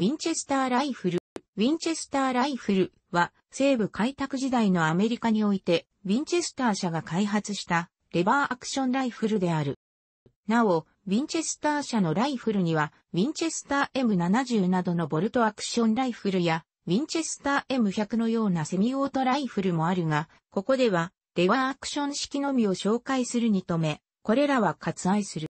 ウィンチェスターライフル。ウィンチェスターライフルは西部開拓時代のアメリカにおいて、ウィンチェスター社が開発したレバーアクションライフルである。なお、ウィンチェスター社のライフルには、ウィンチェスター M70 などのボルトアクションライフルや、ウィンチェスター M100 のようなセミオートライフルもあるが、ここでは、レバーアクション式のみを紹介するにとめ、これらは割愛する。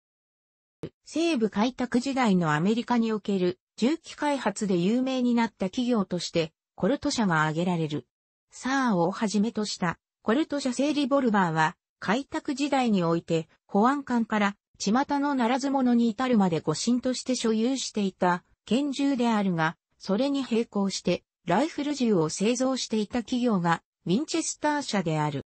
西部開拓時代のアメリカにおける重機開発で有名になった企業として、コルト社が挙げられる。サーをはじめとしたコルト社製リボルバーは、開拓時代において保安官から巷のならず者に至るまで誤信として所有していた拳銃であるが、それに並行してライフル銃を製造していた企業がウィンチェスター社である。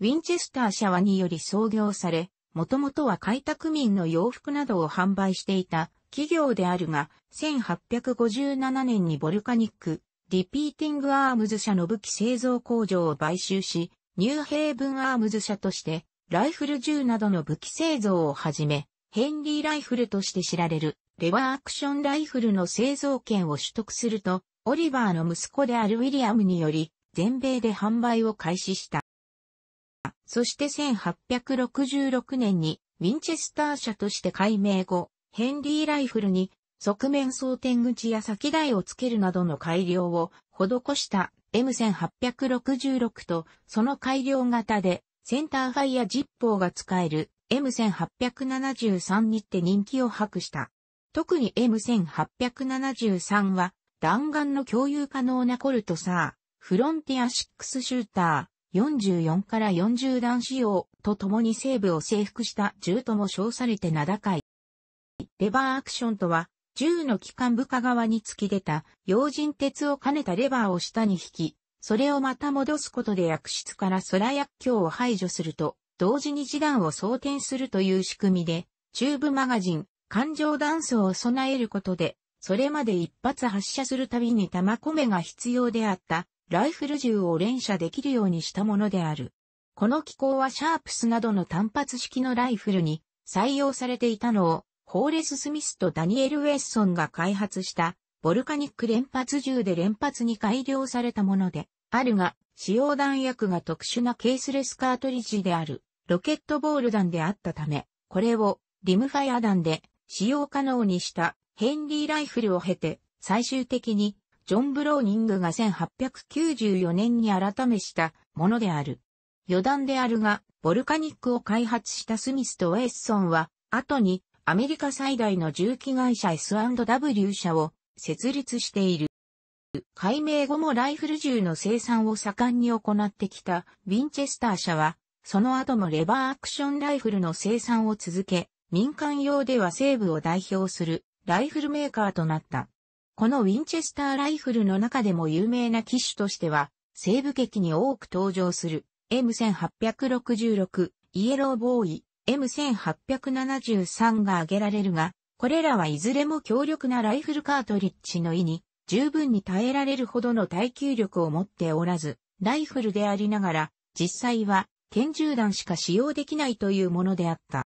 ウィンチェスター社はにより創業され、もともとは開拓民の洋服などを販売していた企業であるが、1857年にボルカニック、リピーティングアームズ社の武器製造工場を買収し、ニューヘイブンアームズ社として、ライフル銃などの武器製造をはじめ、ヘンリーライフルとして知られる、レバーアクションライフルの製造権を取得すると、オリバーの息子であるウィリアムにより、全米で販売を開始した。そして1866年に、ウィンチェスター社として改名後、ヘンリーライフルに側面装填口や先台をつけるなどの改良を施した M1866 とその改良型でセンターファイア・ジッポーが使える M1873 にって人気を博した。特に M1873 は弾丸の共有可能なコルトサー、フロンティア6シューター、44から40弾仕様と共に西部を征服した銃とも称されて名高い。レバーアクションとは、銃の機関部下側に突き出た、用心鉄を兼ねたレバーを下に引き、それをまた戻すことで薬室から空薬莢を排除すると、同時に示弾を装填するという仕組みで、チューブマガジン、環状弾層を備えることで、それまで一発発射するたびに弾込めが必要であった、ライフル銃を連射できるようにしたものである。この機構はシャープスなどの単発式のライフルに採用されていたのをホーレス・スミスとダニエル・ウェッソンが開発したボルカニック連発銃で連発に改良されたもので、あるが、使用弾薬が特殊なケースレスカートリッジである、ロケットボール弾であったため、これをリムファイア弾で使用可能にしたヘンリーライフルを経て、最終的にジョン・ブローニングが1894年に改めしたものである。余談であるが、ボルカニックを開発したスミスとウェッソンは、後にアメリカ最大の重機会社 S&W 社を設立している。改名後もライフル銃の生産を盛んに行ってきたウィンチェスター社は、その後もレバーアクションライフルの生産を続け、民間用では西部を代表するライフルメーカーとなった。このウィンチェスターライフルの中でも有名な機種としては、西部劇に多く登場する M1866 イエローボーイ M1873 が挙げられるが、これらはいずれも強力なライフルカートリッジの意に十分に耐えられるほどの耐久力を持っておらず、ライフルでありながら、実際は拳銃弾しか使用できないというものであった。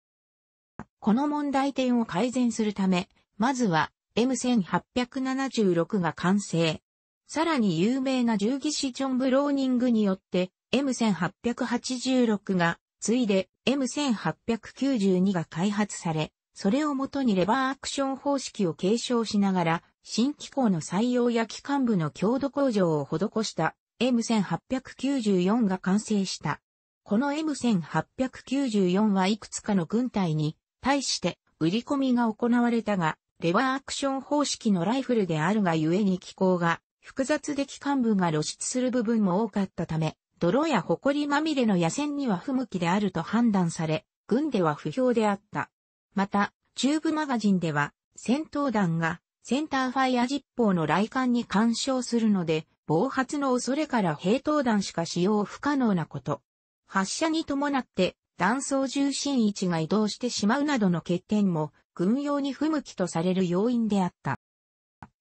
この問題点を改善するため、まずは M1876 が完成。さらに有名な銃技師ジョン・ブローニングによって M1886 が次いで M1892 が開発され、それをもとにレバーアクション方式を継承しながら、新機構の採用や機関部の強度向上を施した M1894 が完成した。この M1894 はいくつかの軍隊に対して売り込みが行われたが、レバーアクション方式のライフルであるがゆえに機構が複雑で機関部が露出する部分も多かったため、泥や埃まみれの野戦には不向きであると判断され、軍では不評であった。また、チューブマガジンでは、戦闘弾がセンターファイア実砲の来管に干渉するので、暴発の恐れから平等弾しか使用不可能なこと。発射に伴って、弾倉重心位置が移動してしまうなどの欠点も、軍用に不向きとされる要因であった。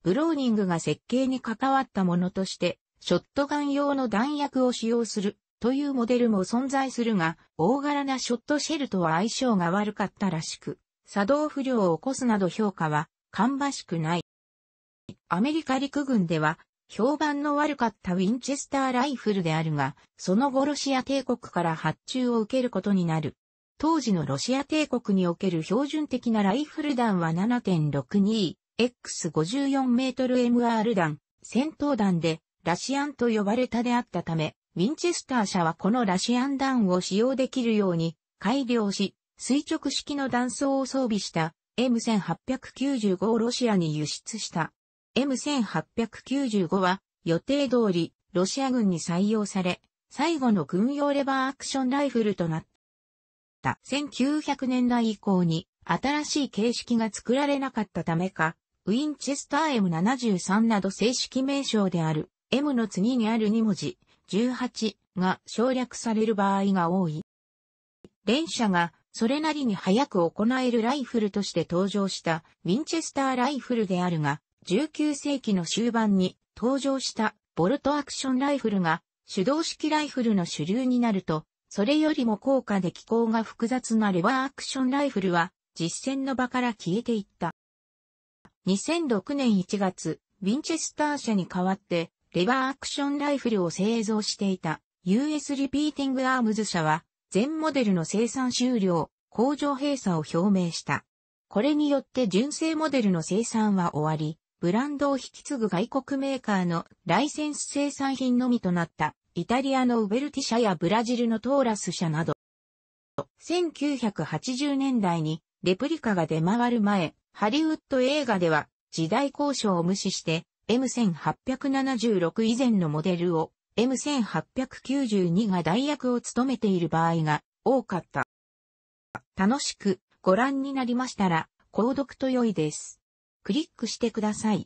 ブローニングが設計に関わったものとして、ショットガン用の弾薬を使用するというモデルも存在するが、大柄なショットシェルとは相性が悪かったらしく、作動不良を起こすなど評価はかんばしくない。アメリカ陸軍では評判の悪かったウィンチェスターライフルであるが、その後ロシア帝国から発注を受けることになる。当時のロシア帝国における標準的なライフル弾は 7.62X54 メートル MR 弾、戦闘弾でラシアンと呼ばれたであったため、ウィンチェスター社はこのラシアン弾を使用できるように改良し、垂直式の弾倉を装備した M1895 をロシアに輸出した。M1895 は予定通りロシア軍に採用され、最後の軍用レバーアクションライフルとなった。1900年代以降に新しい形式が作られなかったためか、ウィンチェスター M73 など正式名称である M の次にある2文字、18が省略される場合が多い。連射がそれなりに早く行えるライフルとして登場したウィンチェスターライフルであるが、19世紀の終盤に登場したボルトアクションライフルが手動式ライフルの主流になると、それよりも高価で機構が複雑なレバーアクションライフルは実戦の場から消えていった。2006年1月、ウィンチェスター社に代わってレバーアクションライフルを製造していた US リピーティングアームズ社は全モデルの生産終了、工場閉鎖を表明した。これによって純正モデルの生産は終わり、ブランドを引き継ぐ外国メーカーのライセンス生産品のみとなったイタリアのウベルティ社やブラジルのトーラス社など、1980年代にレプリカが出回る前、ハリウッド映画では時代交渉を無視して M1876 以前のモデルを M1892 が代役を務めている場合が多かった。楽しくご覧になりましたら、購読と良いです。クリックしてください。